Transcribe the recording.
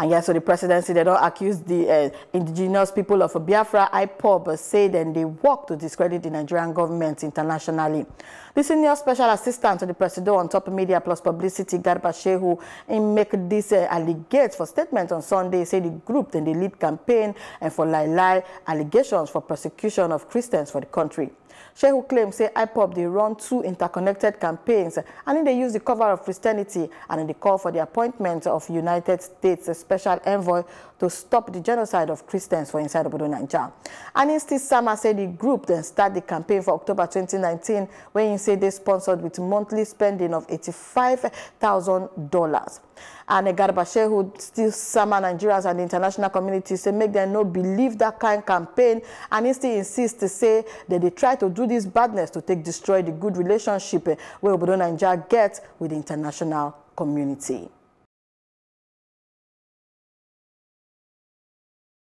And yes, so the presidency, they don't accuse the uh, indigenous people of Biafra, IPOB, said, that they work to discredit the Nigerian government internationally. The senior special assistant to the president on top media plus publicity, Garba Shehu, in make this uh, allegate for statement on Sunday, said the group then the lead campaign and uh, for lie lie allegations for persecution of Christians for the country. Shehu claims say IPOB they run two interconnected campaigns and then they use the cover of Christianity and in the call for the appointment of United States special envoy to stop the genocide of Christians for inside Obodo Nigeria. Anisti Sama said the group then started the campaign for October 2019 when he said they sponsored with monthly spending of $85,000. And Garba Shehu still some Nigerians and the international community say make them no believe that kind campaign and instead, still insists to say that they try to do this badness to take destroy the good relationship eh, where Obodo Niger gets with the international community.